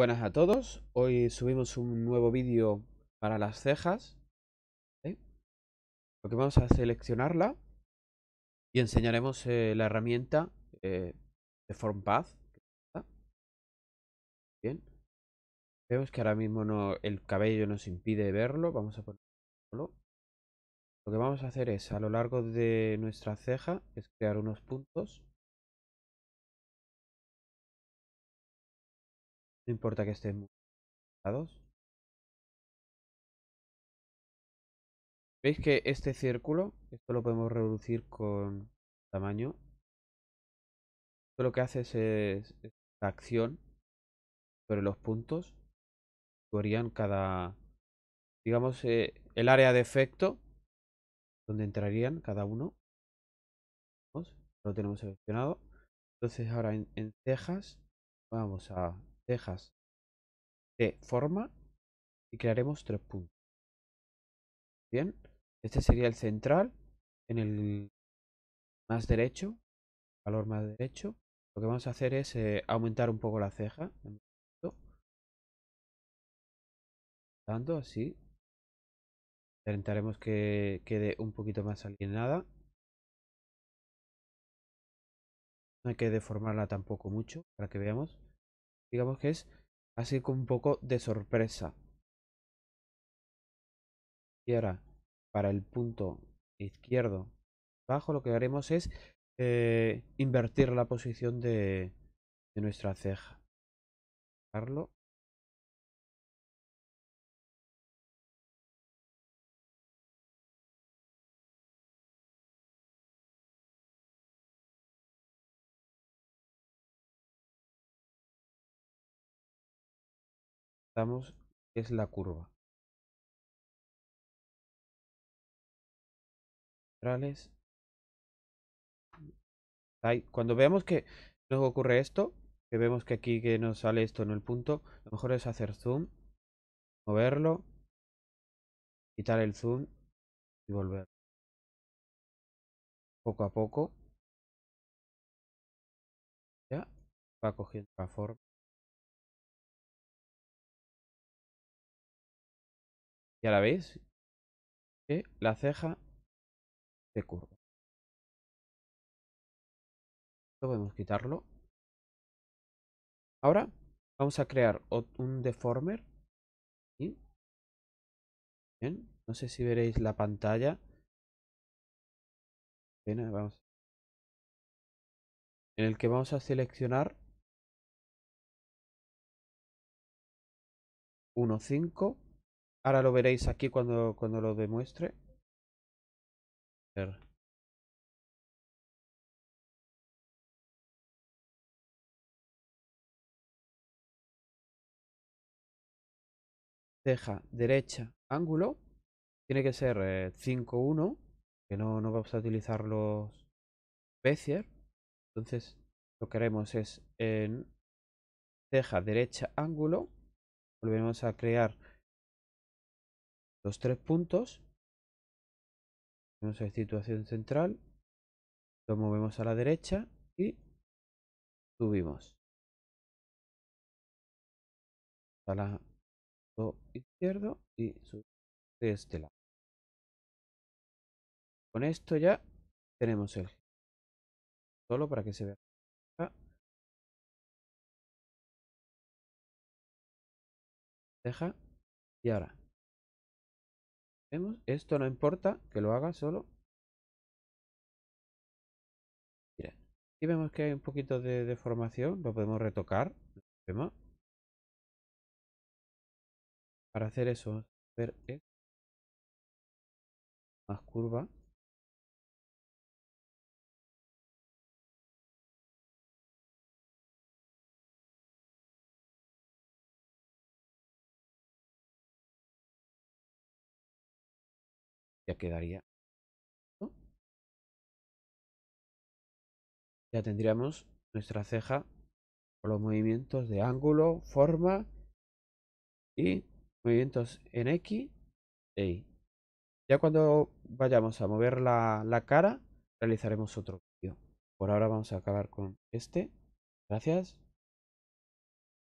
Buenas a todos, hoy subimos un nuevo vídeo para las cejas Lo que vamos a seleccionarla Y enseñaremos eh, la herramienta eh, de FormPath Bien Vemos que ahora mismo no, el cabello nos impide verlo, vamos a ponerlo Lo que vamos a hacer es a lo largo de nuestra ceja es crear unos puntos No importa que estén muy ¿Veis que este círculo, esto lo podemos reducir con tamaño? Esto lo que hace es, esta acción sobre los puntos. Harían cada, digamos, eh, el área de efecto donde entrarían cada uno. Lo tenemos seleccionado. Entonces ahora en, en cejas vamos a cejas de forma y crearemos tres puntos. Bien, este sería el central en el más derecho, valor más derecho. Lo que vamos a hacer es eh, aumentar un poco la ceja. Dando así. Intentaremos que quede un poquito más alineada. No hay que deformarla tampoco mucho para que veamos. Digamos que es así con un poco de sorpresa. Y ahora, para el punto izquierdo bajo, lo que haremos es eh, invertir la posición de, de nuestra ceja. es la curva. Cuando veamos que nos ocurre esto, que vemos que aquí que nos sale esto en el punto, lo mejor es hacer zoom, moverlo, quitar el zoom y volver. Poco a poco. Ya va cogiendo la forma. Y la veis que la ceja se curva. Esto podemos quitarlo. Ahora vamos a crear un deformer. No sé si veréis la pantalla. vamos. En el que vamos a seleccionar 1.5 Ahora lo veréis aquí cuando, cuando lo demuestre. A derecha, ángulo. Tiene que ser 51 eh, 5-1, que no, no vamos a utilizar los Bezier. Entonces lo que haremos es en ceja derecha ángulo. Volvemos a crear los tres puntos. Vamos a situación central. Lo movemos a la derecha y subimos. A la izquierdo y subimos de este lado. Con esto ya tenemos el solo para que se vea. Deja y ahora Vemos, esto no importa que lo haga solo. y vemos que hay un poquito de deformación, lo podemos retocar. Para hacer eso, ver e más curva. Ya quedaría. Ya tendríamos nuestra ceja con los movimientos de ángulo, forma y movimientos en X e Y. Ya cuando vayamos a mover la, la cara, realizaremos otro vídeo. Por ahora vamos a acabar con este. Gracias.